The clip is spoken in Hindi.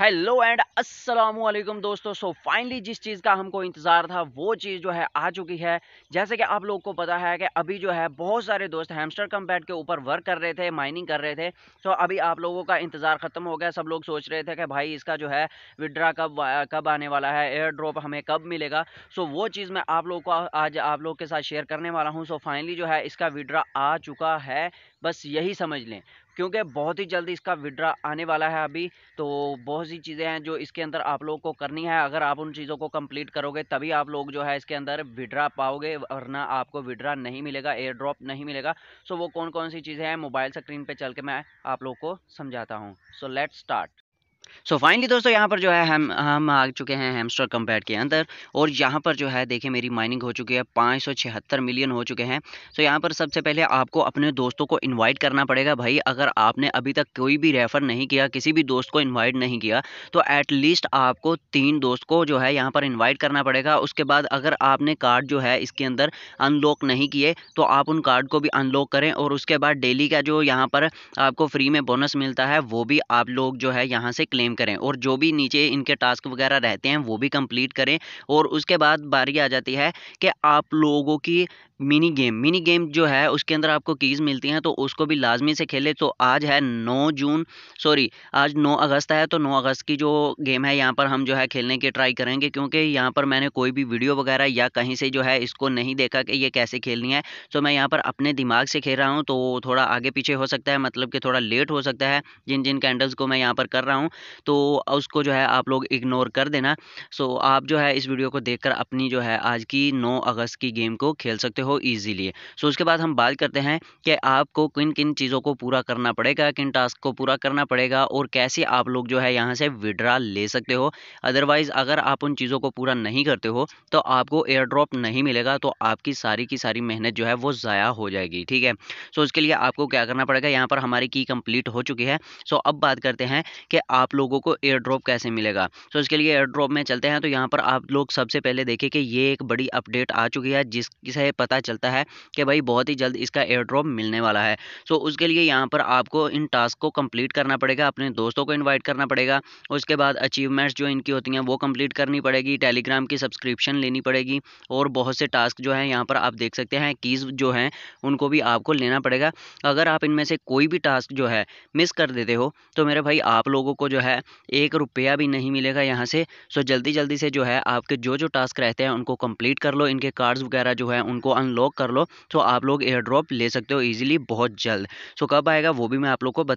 हेलो एंड अस्सलाम वालेकुम दोस्तों सो फाइनली जिस चीज़ का हमको इंतज़ार था वो चीज़ जो है आ चुकी है जैसे कि आप लोग को पता है कि अभी जो है बहुत सारे दोस्त हैमस्टर कम्पैट के ऊपर वर्क कर रहे थे माइनिंग कर रहे थे सो so, अभी आप लोगों का इंतज़ार ख़त्म हो गया सब लोग सोच रहे थे कि भाई इसका जो है विड्रा कब कब आने वाला है एयर ड्रॉप हमें कब मिलेगा सो so, वो चीज़ मैं आप लोग को आज आप लोग के साथ शेयर करने वाला हूँ सो so, फाइनली जो है इसका विड्रा आ चुका है बस यही समझ लें क्योंकि बहुत ही जल्दी इसका विड्रा आने वाला है अभी तो बहुत सी चीज़ें हैं जो इसके अंदर आप लोगों को करनी है अगर आप उन चीज़ों को कंप्लीट करोगे तभी आप लोग जो है इसके अंदर विड्रा पाओगे वरना आपको विड्रा नहीं मिलेगा एयर ड्रॉप नहीं मिलेगा सो वो कौन कौन सी चीज़ें हैं मोबाइल स्क्रीन पर चल के मैं आप लोग को समझाता हूँ so let start so so finally दोस्तों यहाँ पर जो है हम हम आ चुके हैं हेमस्टर कंपेयर के अंदर और यहाँ पर जो है देखिए मेरी माइनिंग हो चुकी है पाँच मिलियन हो चुके हैं सो so यहाँ पर सबसे पहले आपको अपने दोस्तों को इन्वाइट करना पड़ेगा भाई अगर आपने अभी तक कोई भी रेफ़र नहीं किया किसी भी दोस्त को इन्वाइट नहीं किया तो एटलीस्ट आपको तीन दोस्त को जो है यहाँ पर इन्वाइट करना पड़ेगा उसके बाद अगर आपने कार्ड जो है इसके अंदर अनलॉक नहीं किए तो आप उन कार्ड को भी अनलॉक करें और उसके बाद डेली का जो यहाँ पर आपको फ्री में बोनस मिलता है वो भी आप लोग जो है यहाँ से क्लेम क्लेम करें और जो भी नीचे इनके टास्क वगैरह रहते हैं वो भी कंप्लीट करें और उसके बाद बारी आ जाती है कि आप लोगों की मिनी गेम मिनी गेम जो है उसके अंदर आपको कीज़ मिलती हैं तो उसको भी लाजमी से खेले तो आज है 9 जून सॉरी आज 9 अगस्त है तो 9 अगस्त की जो गेम है यहाँ पर हम जो है खेलने की ट्राई करेंगे क्योंकि यहाँ पर मैंने कोई भी वीडियो वगैरह या कहीं से जो है इसको नहीं देखा कि ये कैसे खेलनी है तो मैं यहाँ पर अपने दिमाग से खेल रहा हूँ तो थोड़ा आगे पीछे हो सकता है मतलब कि थोड़ा लेट हो सकता है जिन जिन कैंडल्स को मैं यहाँ पर कर रहा हूँ तो उसको जो है आप लोग इग्नोर कर देना सो आप जो है इस वीडियो को देख अपनी जो है आज की नौ अगस्त की गेम को खेल सकते हो हो ईजिली सो उसके बाद हम बात करते हैं कि आपको किन किन चीज़ों को पूरा करना पड़ेगा किन टास्क को पूरा करना पड़ेगा और कैसे आप लोग जो है यहाँ से विड्रा ले सकते हो अदरवाइज़ अगर आप उन चीज़ों को पूरा नहीं करते हो तो आपको एयर ड्रॉप नहीं मिलेगा तो आपकी सारी की सारी मेहनत जो है वो ज़ाया हो जाएगी ठीक है सो उसके लिए आपको क्या करना पड़ेगा यहाँ पर हमारी की कंप्लीट हो चुकी है सो अब बात करते हैं कि आप लोगों को एयर ड्रॉप कैसे मिलेगा सो इसके लिए एयर ड्रॉप में चलते हैं तो यहाँ पर आप लोग सबसे पहले देखें कि ये एक बड़ी अपडेट आ चुकी है जिससे पता पता चलता है कि भाई बहुत ही जल्द इसका एयर ड्रॉप मिलने वाला है सो so, उसके लिए यहाँ पर आपको इन टास्क को कंप्लीट करना पड़ेगा अपने दोस्तों को इन्वाइट करना पड़ेगा उसके बाद अचीवमेंट्स जो इनकी होती हैं वो कंप्लीट करनी पड़ेगी टेलीग्राम की सब्सक्रिप्शन लेनी पड़ेगी और बहुत से टास्क जो हैं यहाँ पर आप देख सकते हैं कीज़ जो हैं उनको भी आपको लेना पड़ेगा अगर आप इनमें से कोई भी टास्क जो है मिस कर देते हो तो मेरे भाई आप लोगों को जो है एक रुपया भी नहीं मिलेगा यहाँ से सो जल्दी जल्दी से जो है आपके जो जो टास्क रहते हैं उनको कंप्लीट कर लो इनके कार्ड्स वगैरह जो है उनको अन अनलॉक कर लो तो आप लोग एयर ड्रॉप ले सकते हो ईजिली बहुत जल्द सो कब आएगा वो भी मैं आप लोग को बता